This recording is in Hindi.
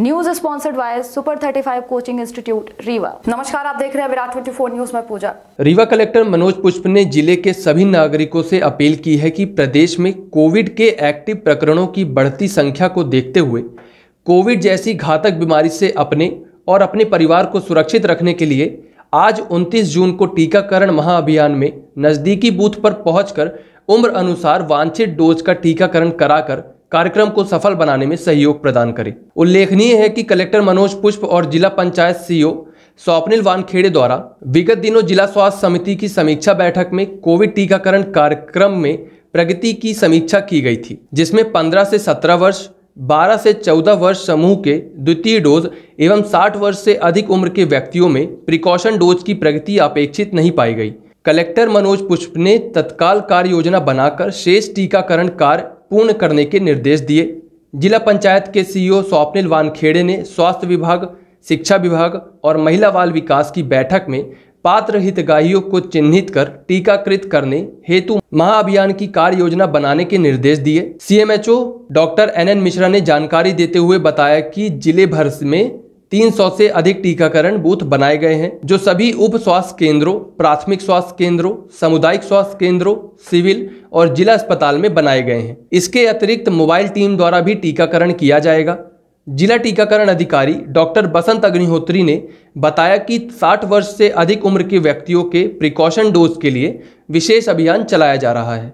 news sponsored by super 35 coaching institute Rewa नमस्कार आप देख रहे हैं विराट 24 न्यूज में पूजा रीवा कलेक्टर मनोज पुष्प ने जिले के सभी नागरिकों से अपील की है कि प्रदेश में कोविड के एक्टिव प्रकरणों की बढ़ती संख्या को देखते हुए कोविड जैसी घातक बीमारी से अपने और अपने परिवार को सुरक्षित रखने के लिए आज 29 जून को टीकाकरण महाअभियान में नज़दीकी बूथ पर पहुंचकर उम्र अनुसार वांछित डोज का टीकाकरण कराकर कार्यक्रम को सफल बनाने में सहयोग प्रदान करे उल्लेखनीय है कि कलेक्टर मनोज पुष्प और जिला पंचायत सीईओ स्वप्निल वानखेड़े द्वारा विगत दिनों जिला स्वास्थ्य समिति की समीक्षा बैठक में कोविड टीकाकरण कार्यक्रम में प्रगति की समीक्षा की गई थी जिसमें 15 से 17 वर्ष 12 से 14 वर्ष समूह के द्वितीय डोज एवं 60 वर्ष से अधिक उम्र के व्यक्तियों में प्रिकॉशन डोज की प्रगति अपेक्षित नहीं पाई गई कलेक्टर मनोज पुष्प ने तत्काल कार्य योजना बनाकर शेष टीकाकरण कार्य पूर्ण करने के निर्देश दिए जिला पंचायत के सीईओ स्वप्निल वानखेड़े ने स्वास्थ्य विभाग शिक्षा विभाग और महिला बाल विकास की बैठक में पात्र हितग्राहियों को चिन्हित कर टीकाकृत करने हेतु महाअभियान की कार्य योजना बनाने के निर्देश दिए सीएमएचओ डॉक्टर एनएन मिश्रा ने जानकारी देते हुए बताया कि जिले भर में 300 से अधिक टीकाकरण बूथ बनाए गए हैं जो सभी उप स्वास्थ्य केंद्रों प्राथमिक स्वास्थ्य केंद्रों सामुदायिक स्वास्थ्य केंद्रों सिविल और जिला अस्पताल में बनाए गए हैं इसके अतिरिक्त मोबाइल टीम द्वारा भी टीकाकरण किया जाएगा जिला टीकाकरण अधिकारी डॉक्टर बसंत अग्निहोत्री ने बताया कि 60 वर्ष से अधिक उम्र के व्यक्तियों के प्रिकॉशन डोज के लिए विशेष अभियान चलाया जा रहा है